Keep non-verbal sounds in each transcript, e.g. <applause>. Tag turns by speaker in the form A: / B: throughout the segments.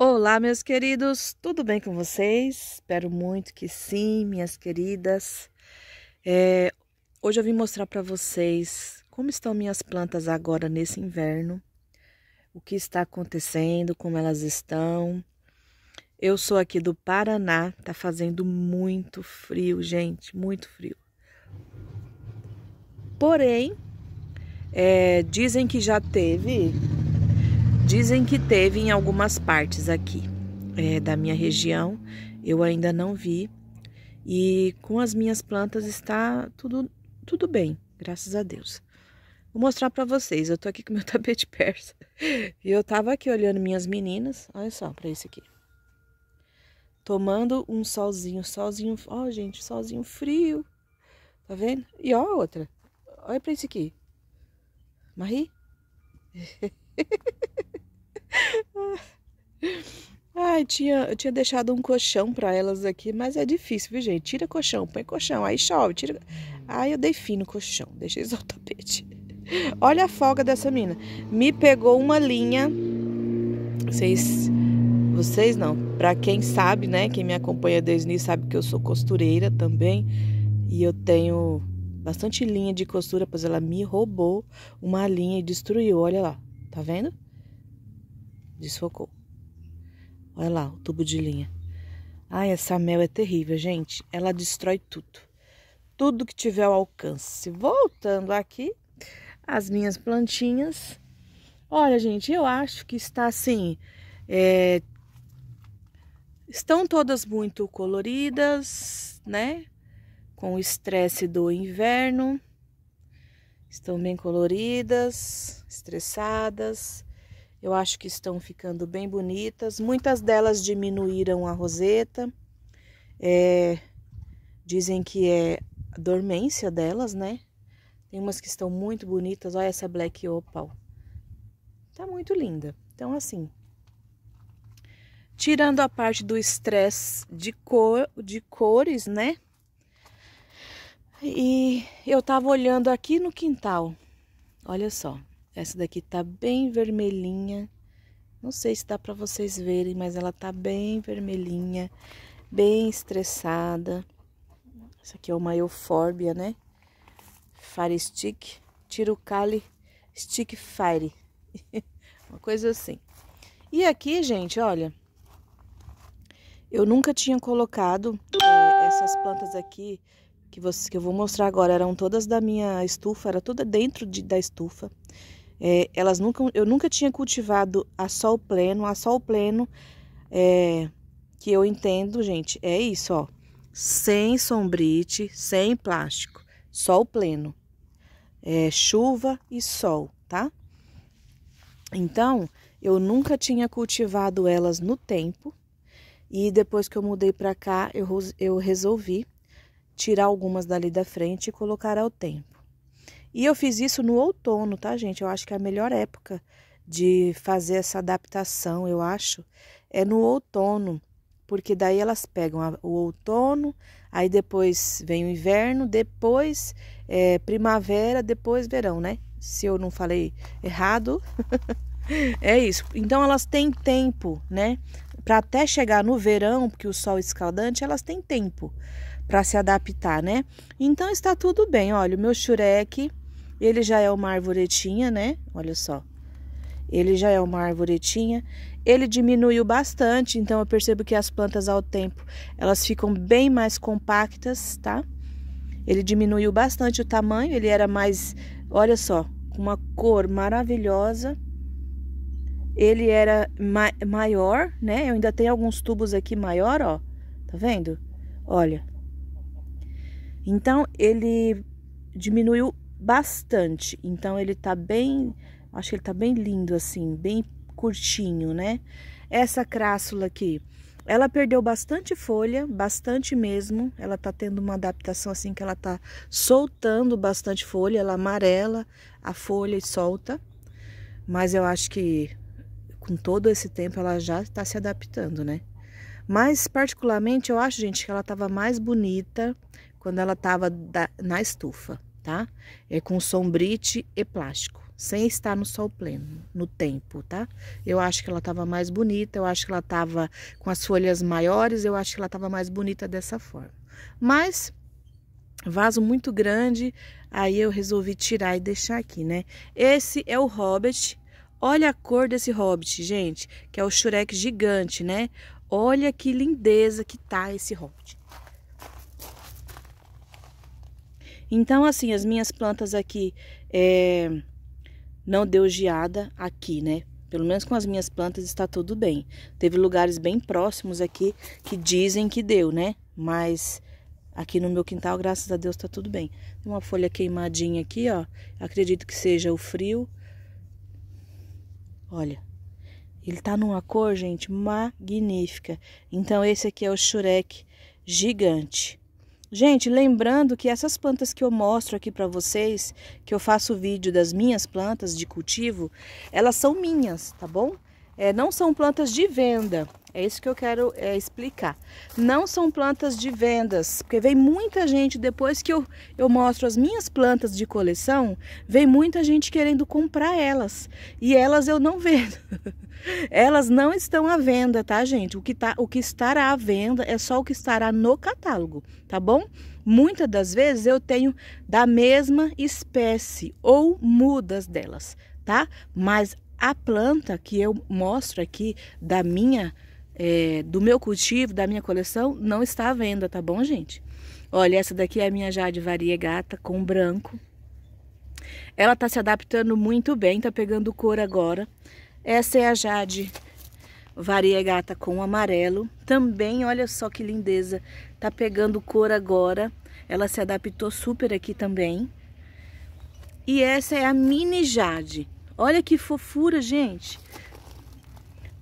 A: Olá, meus queridos, tudo bem com vocês? Espero muito que sim, minhas queridas. É, hoje eu vim mostrar para vocês como estão minhas plantas agora nesse inverno, o que está acontecendo, como elas estão. Eu sou aqui do Paraná, tá fazendo muito frio, gente, muito frio. Porém, é, dizem que já teve Dizem que teve em algumas partes aqui é, da minha região, eu ainda não vi. E com as minhas plantas está tudo, tudo bem, graças a Deus. Vou mostrar para vocês, eu tô aqui com meu <laughs> tapete persa. E eu tava aqui olhando minhas meninas, olha só para esse aqui. Tomando um solzinho, solzinho, ó gente, solzinho frio. Tá vendo? E ó a outra, olha para esse aqui. Marie? <laughs> Ai, tinha, eu tinha deixado um colchão para elas aqui, mas é difícil, viu, gente? Tira colchão, põe colchão, aí chove, tira. Aí eu dei fim no colchão, deixei só o tapete. Olha a folga dessa mina. Me pegou uma linha. Vocês. Vocês não. Para quem sabe, né? Quem me acompanha desde o início sabe que eu sou costureira também. E eu tenho bastante linha de costura, pois ela me roubou uma linha e destruiu. Olha lá, tá vendo? desfocou. Olha lá o tubo de linha. Ai, essa mel é terrível, gente. Ela destrói tudo. Tudo que tiver ao alcance. Voltando aqui, as minhas plantinhas. Olha, gente, eu acho que está assim... É... Estão todas muito coloridas, né? Com o estresse do inverno. Estão bem coloridas, estressadas. Eu acho que estão ficando bem bonitas. Muitas delas diminuíram a roseta. É, dizem que é a dormência delas, né? Tem umas que estão muito bonitas. Olha essa Black Opal. Tá muito linda. Então, assim, tirando a parte do estresse de, cor, de cores, né? E eu tava olhando aqui no quintal. Olha só. Essa daqui tá bem vermelhinha. Não sei se dá para vocês verem, mas ela tá bem vermelhinha, bem estressada. Essa aqui é uma eufórbia, né? Fire stick, tirucale, stick fire. <laughs> uma coisa assim. E aqui, gente, olha, eu nunca tinha colocado eh, essas plantas aqui que, vocês, que eu vou mostrar agora. Eram todas da minha estufa, era toda dentro de, da estufa. É, elas nunca, eu nunca tinha cultivado a sol pleno. A sol pleno, é, que eu entendo, gente, é isso, ó. Sem sombrite, sem plástico. Sol pleno. É, chuva e sol, tá? Então, eu nunca tinha cultivado elas no tempo. E depois que eu mudei para cá, eu, eu resolvi tirar algumas dali da frente e colocar ao tempo. E eu fiz isso no outono, tá, gente? Eu acho que é a melhor época de fazer essa adaptação, eu acho, é no outono, porque daí elas pegam o outono, aí depois vem o inverno, depois é, primavera, depois verão, né? Se eu não falei errado, <laughs> é isso. Então elas têm tempo, né? Para até chegar no verão, porque o sol é escaldante, elas têm tempo para se adaptar, né? Então está tudo bem. Olha, o meu xureque ele já é uma arvoretinha, né? Olha só. Ele já é uma arvoretinha. Ele diminuiu bastante, então eu percebo que as plantas ao tempo, elas ficam bem mais compactas, tá? Ele diminuiu bastante o tamanho, ele era mais, olha só, com uma cor maravilhosa ele era ma maior, né? Eu ainda tenho alguns tubos aqui maior, ó. Tá vendo? Olha. Então, ele diminuiu bastante. Então ele tá bem, acho que ele tá bem lindo assim, bem curtinho, né? Essa crássula aqui, ela perdeu bastante folha, bastante mesmo. Ela tá tendo uma adaptação assim que ela tá soltando bastante folha, ela amarela a folha e solta. Mas eu acho que com todo esse tempo ela já está se adaptando, né? Mas particularmente eu acho, gente, que ela tava mais bonita quando ela tava da, na estufa tá? É com sombrite e plástico, sem estar no sol pleno, no tempo, tá? Eu acho que ela tava mais bonita, eu acho que ela tava com as folhas maiores, eu acho que ela tava mais bonita dessa forma. Mas vaso muito grande, aí eu resolvi tirar e deixar aqui, né? Esse é o Hobbit. Olha a cor desse Hobbit, gente, que é o Shurek gigante, né? Olha que lindeza que tá esse Hobbit. Então, assim, as minhas plantas aqui é, não deu geada aqui, né? Pelo menos com as minhas plantas está tudo bem. Teve lugares bem próximos aqui que dizem que deu, né? Mas aqui no meu quintal, graças a Deus, está tudo bem. Tem uma folha queimadinha aqui, ó. Acredito que seja o frio. Olha, ele tá numa cor, gente, magnífica. Então, esse aqui é o Shurek gigante. Gente, lembrando que essas plantas que eu mostro aqui para vocês, que eu faço vídeo das minhas plantas de cultivo, elas são minhas, tá bom? É, não são plantas de venda. É isso que eu quero é, explicar. Não são plantas de vendas, porque vem muita gente, depois que eu, eu mostro as minhas plantas de coleção, vem muita gente querendo comprar elas. E elas eu não <laughs> vendo. elas não estão à venda, tá, gente? O que, tá, o que estará à venda é só o que estará no catálogo, tá bom? Muitas das vezes eu tenho da mesma espécie ou mudas delas, tá? Mas a planta que eu mostro aqui da minha é, do meu cultivo, da minha coleção, não está à venda, tá bom, gente? Olha, essa daqui é a minha Jade Variegata com branco. Ela tá se adaptando muito bem, tá pegando cor agora. Essa é a Jade Variegata com amarelo. Também, olha só que lindeza, tá pegando cor agora. Ela se adaptou super aqui também. E essa é a Mini Jade. Olha que fofura, gente.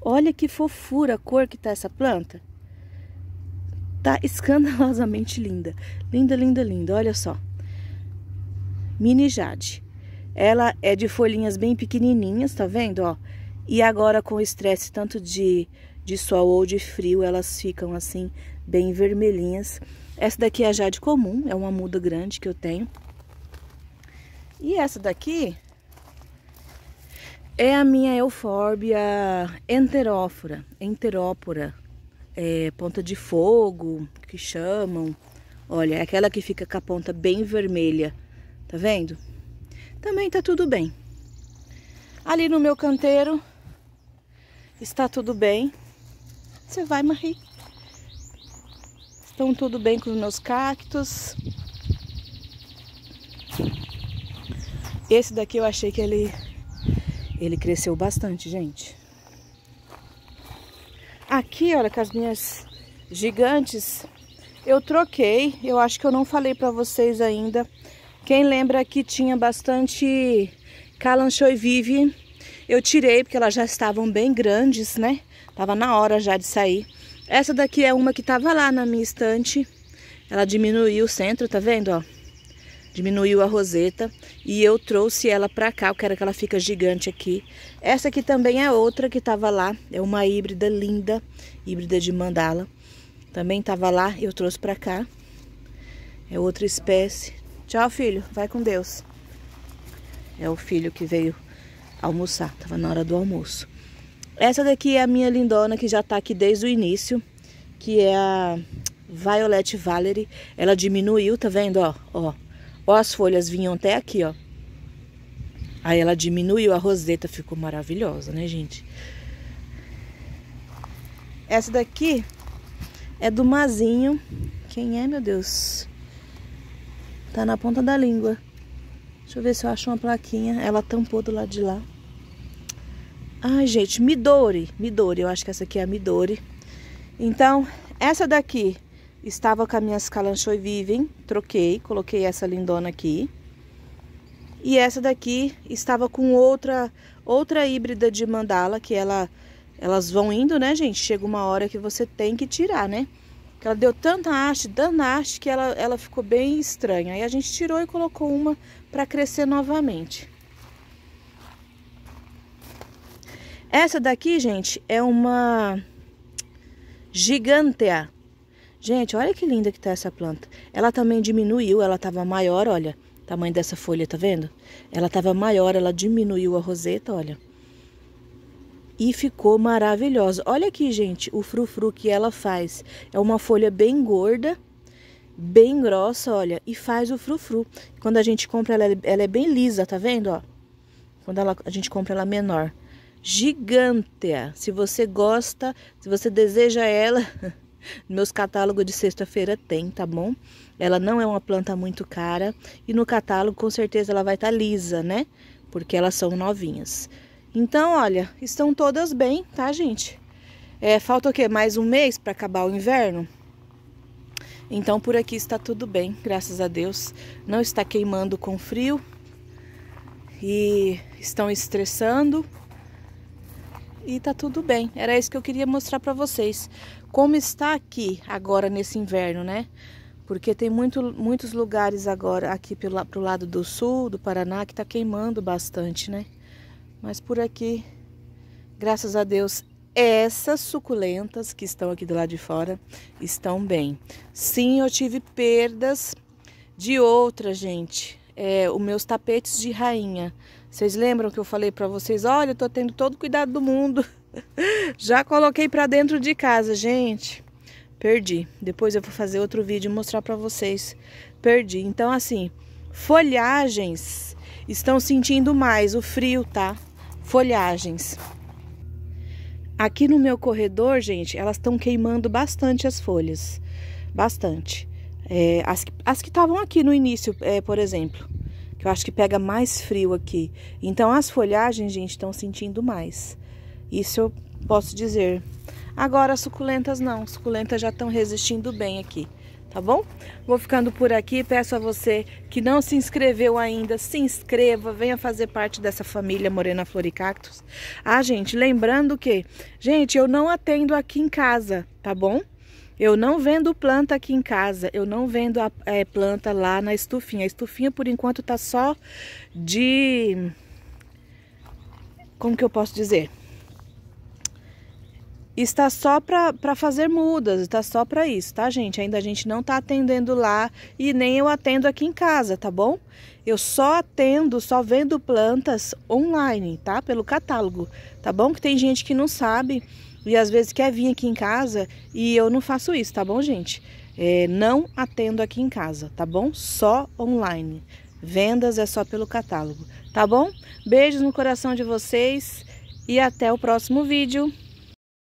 A: Olha que fofura a cor que tá essa planta. Tá escandalosamente linda. Linda, linda, linda. Olha só. Mini Jade. Ela é de folhinhas bem pequenininhas, tá vendo, ó? E agora com o estresse tanto de, de sol ou de frio, elas ficam assim bem vermelhinhas. Essa daqui é a Jade comum, é uma muda grande que eu tenho. E essa daqui é a minha eufórbia enterófora, enterópora, é, ponta de fogo, que chamam. Olha, é aquela que fica com a ponta bem vermelha, tá vendo? Também tá tudo bem. Ali no meu canteiro está tudo bem. Você vai, Marie. Estão tudo bem com os meus cactos. Esse daqui eu achei que ele ele cresceu bastante, gente. Aqui, olha, com as minhas gigantes, eu troquei. Eu acho que eu não falei para vocês ainda. Quem lembra que tinha bastante calanchoe vive, eu tirei porque elas já estavam bem grandes, né? Tava na hora já de sair. Essa daqui é uma que tava lá na minha estante. Ela diminuiu o centro, tá vendo, ó? diminuiu a roseta e eu trouxe ela para cá, eu quero que ela fica gigante aqui. Essa aqui também é outra que estava lá, é uma híbrida linda, híbrida de mandala. Também estava lá, eu trouxe para cá. É outra espécie. Tchau, filho, vai com Deus. É o filho que veio almoçar, estava na hora do almoço. Essa daqui é a minha lindona que já está aqui desde o início, que é a Violet Valerie. Ela diminuiu, tá vendo, ó, ó Ó, as folhas vinham até aqui, ó. Aí ela diminuiu a roseta, ficou maravilhosa, né, gente? Essa daqui é do Mazinho. Quem é, meu Deus? Tá na ponta da língua. Deixa eu ver se eu acho uma plaquinha. Ela tampou do lado de lá. Ai, gente, Midori. Midori, eu acho que essa aqui é a Midori. Então, essa daqui Estava com as minhas e Vivem, troquei, coloquei essa lindona aqui. E essa daqui estava com outra outra híbrida de mandala, que ela, elas vão indo, né, gente? Chega uma hora que você tem que tirar, né? ela deu tanta haste, dana haste, que ela, ela ficou bem estranha. Aí a gente tirou e colocou uma para crescer novamente. Essa daqui, gente, é uma gigantea. Gente, olha que linda que tá essa planta. Ela também diminuiu, ela tava maior, olha. Tamanho dessa folha, tá vendo? Ela tava maior, ela diminuiu a roseta, olha. E ficou maravilhosa. Olha aqui, gente, o frufru que ela faz. É uma folha bem gorda, bem grossa, olha. E faz o frufru. Quando a gente compra, ela é, ela é bem lisa, tá vendo, ó? Quando ela, a gente compra ela é menor. Gigante. Se você gosta, se você deseja ela... <laughs> Meus catálogos de sexta-feira tem, tá bom? Ela não é uma planta muito cara e no catálogo com certeza ela vai estar tá lisa, né? Porque elas são novinhas. Então, olha, estão todas bem, tá, gente? É, falta o quê? Mais um mês para acabar o inverno? Então, por aqui está tudo bem, graças a Deus. Não está queimando com frio e estão estressando e tá tudo bem. Era isso que eu queria mostrar para vocês. Como está aqui agora nesse inverno, né? Porque tem muito, muitos lugares agora aqui pelo, pro lado do sul do Paraná que tá queimando bastante, né? Mas por aqui, graças a Deus, essas suculentas que estão aqui do lado de fora estão bem. Sim, eu tive perdas de outra, gente é, os meus tapetes de rainha. Vocês lembram que eu falei para vocês, olha, eu tô tendo todo cuidado do mundo. <laughs> Já coloquei para dentro de casa, gente. Perdi. Depois eu vou fazer outro vídeo e mostrar para vocês. Perdi. Então assim, folhagens estão sentindo mais o frio, tá? Folhagens. Aqui no meu corredor, gente, elas estão queimando bastante as folhas. Bastante. É, as, as que estavam aqui no início, é, por exemplo, que eu acho que pega mais frio aqui. Então, as folhagens, gente, estão sentindo mais. Isso eu posso dizer. Agora, as suculentas não. suculentas já estão resistindo bem aqui tá bom? Vou ficando por aqui, peço a você que não se inscreveu ainda, se inscreva, venha fazer parte dessa família Morena Floricactus. Ah, gente, lembrando que, gente, eu não atendo aqui em casa, tá bom? Eu não vendo planta aqui em casa, eu não vendo a é, planta lá na estufinha. A estufinha, por enquanto, tá só de... Como que eu posso dizer? Está só para fazer mudas, está só para isso, tá, gente? Ainda a gente não tá atendendo lá e nem eu atendo aqui em casa, tá bom? Eu só atendo, só vendo plantas online, tá? Pelo catálogo, tá bom? Que tem gente que não sabe e às vezes quer vir aqui em casa e eu não faço isso, tá bom, gente? É, não atendo aqui em casa, tá bom? Só online. Vendas é só pelo catálogo, tá bom? Beijos no coração de vocês e até o próximo vídeo.